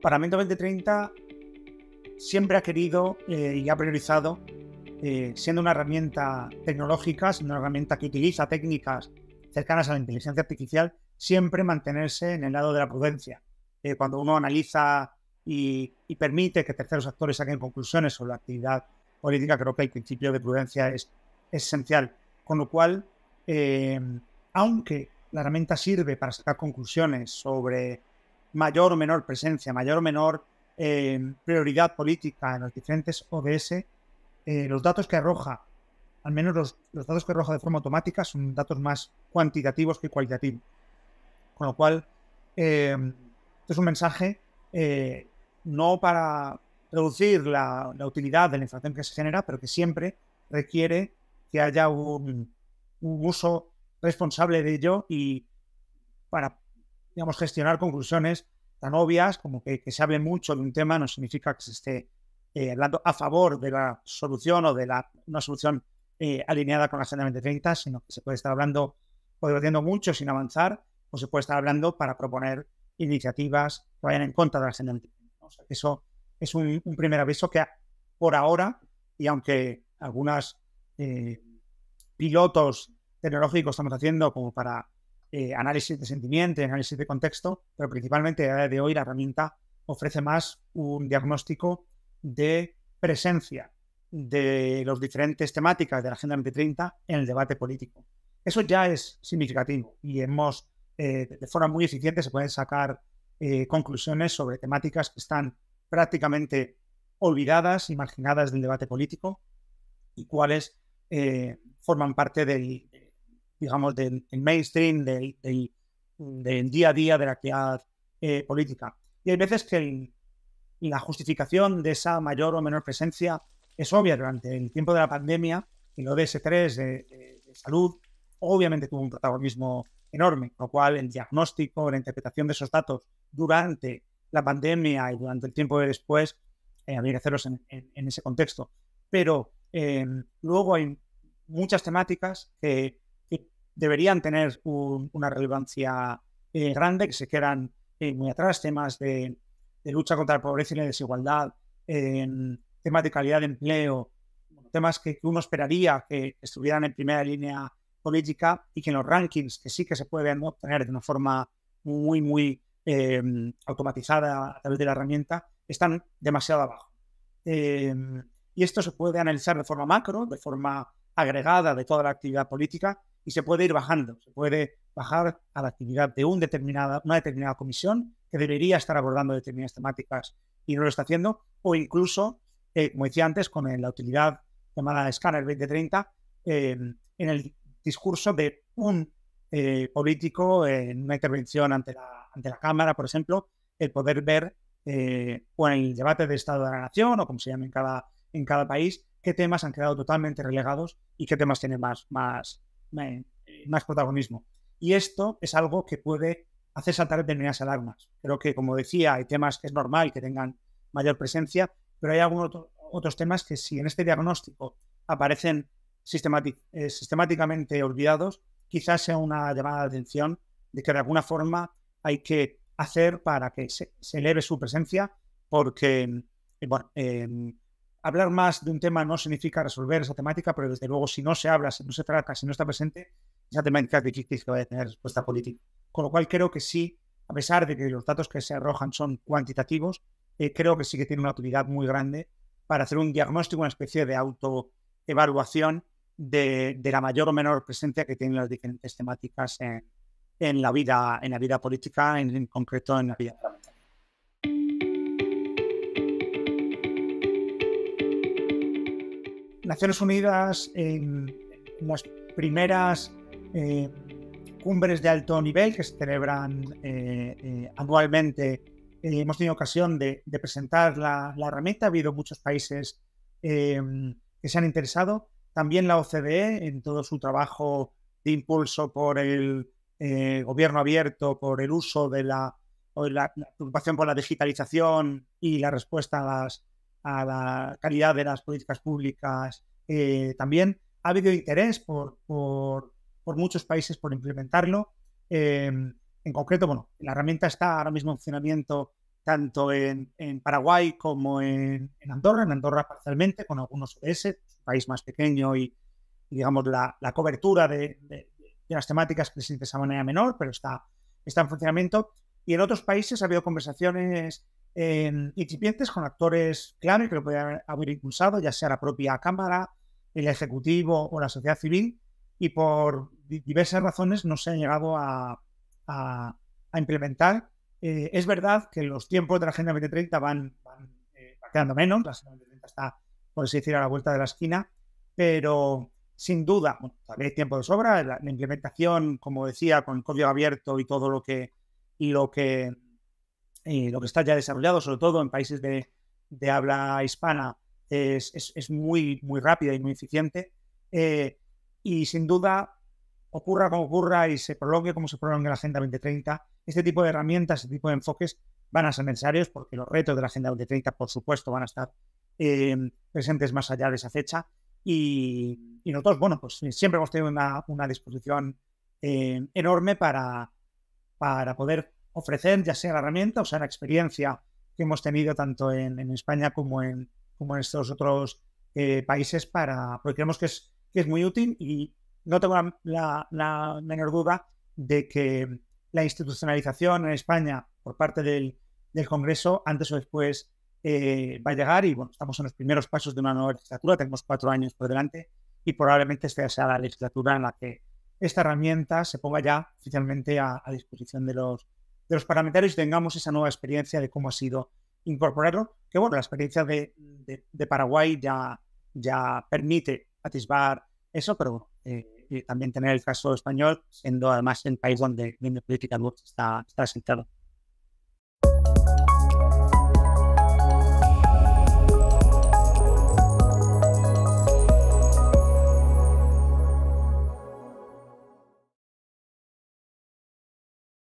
para Mento 2030 siempre ha querido eh, y ha priorizado, eh, siendo una herramienta tecnológica, siendo una herramienta que utiliza técnicas cercanas a la inteligencia artificial, siempre mantenerse en el lado de la prudencia. Eh, cuando uno analiza y, permite que terceros actores saquen conclusiones sobre la actividad política, creo que el principio de prudencia es esencial. Con lo cual, aunque la herramienta sirve para sacar conclusiones sobre mayor o menor presencia, mayor o menor eh, prioridad política en los diferentes ODS, eh, los datos que arroja, al menos los, datos que arroja de forma automática, son datos más cuantitativos que cualitativos. Con lo cual, eh, este es un mensaje no para reducir la, la, utilidad de la información que se genera, pero que siempre requiere que haya un, un uso responsable de ello y para digamos, gestionar conclusiones tan obvias como que, se hable mucho de un tema no significa que se esté eh, hablando a favor de la solución o de la, una solución eh, alineada con la Agenda 2030, sino que se puede estar hablando o debatiendo mucho sin avanzar, o se puede estar hablando para proponer iniciativas que vayan en contra de la Agenda eso es un, primer aviso que por ahora, y aunque algunos eh, pilotos tecnológicos estamos haciendo como para eh, análisis de sentimiento, análisis de contexto, pero principalmente a día de hoy la herramienta ofrece más un diagnóstico de presencia de las diferentes temáticas de la Agenda 2030 en el debate político. Eso ya es significativo y hemos, eh, de forma muy eficiente, se pueden sacar eh, conclusiones sobre temáticas que están prácticamente olvidadas y marginadas del debate político y cuáles forman parte del, digamos, del, mainstream, del, día a día de la actividad eh, política. Y hay veces que la justificación de esa mayor o menor presencia es obvia durante el tiempo de la pandemia, y lo 3 de, de, de salud obviamente tuvo un protagonismo enorme, lo cual el diagnóstico, la interpretación de esos datos durante la pandemia y durante el tiempo de después eh, había que hacerlos en, ese contexto. Pero eh, luego hay muchas temáticas que deberían tener una relevancia eh, grande, que se quedan eh, muy atrás, temas de, lucha contra la pobreza y la desigualdad, temas de calidad de empleo, temas que, uno esperaría que estuvieran en primera línea política y que en los rankings, que sí que se pueden obtener de una forma muy, muy em, automatizada a través de la herramienta, están demasiado abajo. Em, y esto se puede analizar de forma macro, de forma agregada de toda la actividad política, y se puede ir bajando, se puede bajar a la actividad de un una determinada comisión que debería estar abordando determinadas temáticas y no lo está haciendo, o incluso, eh, como decía antes, con la utilidad llamada Scanner 2030, em, en el discurso de un eh, político en una intervención ante la, Cámara, por ejemplo, el poder ver, eh, o en el debate de Estado de la Nación, o como se llama en cada, en cada país, qué temas han quedado totalmente relegados y qué temas tienen más, más, más protagonismo. Y esto es algo que puede hacer saltar determinadas alarmas. Creo que, como decía, hay temas que es normal que tengan mayor presencia, pero hay algunos otros temas que si en este diagnóstico aparecen eh, sistemáticamente olvidados, quizás sea una llamada de atención de que de alguna forma hay que hacer para que se, eleve su presencia, porque, eh, bueno, eh, hablar más de un tema no significa resolver esa temática, pero desde luego si no se habla, si no se trata, si no está presente, esa temática es difícil que vaya a tener respuesta política. Con lo cual creo que sí, a pesar de que los datos que se arrojan son cuantitativos, eh, creo que sí que tiene una utilidad muy grande para hacer un diagnóstico, una especie de autoevaluación de, la mayor o menor presencia que tienen las diferentes temáticas en, la vida, en la vida política, en, en concreto en la vida Naciones Unidas en, las primeras eh, cumbres de alto nivel que se celebran eh, eh, anualmente. hemos tenido ocasión de, presentar la, herramienta, ha habido muchos países que se han interesado. También la OCDE, en todo su trabajo de impulso por el gobierno abierto, por el uso de la, o la preocupación por la digitalización y la respuesta a las a la calidad de las políticas públicas eh, también. Ha habido interés por, muchos países por implementarlo. Em, en concreto, bueno, la herramienta está ahora mismo en funcionamiento tanto en, Paraguay como en, Andorra, en Andorra parcialmente, con algunos ODS, país más pequeño y, digamos, la, cobertura de, las temáticas presentes de manera menor, pero está, está en funcionamiento. Y en otros países ha habido conversaciones eh, incipientes con actores clave que lo podrían haber impulsado, ya sea la propia Cámara, el Ejecutivo o la sociedad civil, y por diversas razones no se ha llegado a, implementar. Eh, es verdad que los tiempos de la Agenda 2030 van, van eh, quedando menos, la Agenda 2030 está, por así decir, a la vuelta de la esquina, pero sin duda, bueno, hay tiempo de sobra, la, implementación, como decía, con el código abierto y todo lo que, y lo que eh, lo que está ya desarrollado, sobre todo en países de, habla hispana, es, muy, muy rápida y muy eficiente. Eh, y sin duda, ocurra como ocurra y se prolongue como se prolongue la Agenda 2030, este tipo de herramientas, este tipo de enfoques van a ser necesarios porque los retos de la Agenda 2030, por supuesto, van a estar eh, presentes más allá de esa fecha. Y, nosotros, bueno, pues siempre hemos tenido una, disposición enorme para poder ofrecer, ya sea la herramienta o sea la experiencia que hemos tenido tanto en, España como en, como en estos otros eh, países, para, porque creemos que es, que es muy útil y no tengo la, menor duda de que la institucionalización en España por parte del, del Congreso antes o después eh, va a llegar y bueno, estamos en los primeros pasos de una nueva legislatura, tenemos cuatro años por delante y probablemente esta sea la legislatura en la que esta herramienta se ponga ya oficialmente a disposición de los, de los parlamentarios tengamos esa nueva experiencia de cómo ha sido incorporarlo. Que bueno, la experiencia de, Paraguay ya, ya permite atisbar eso, pero eh, también tener el caso español, siendo además el país donde la política está, está sentado.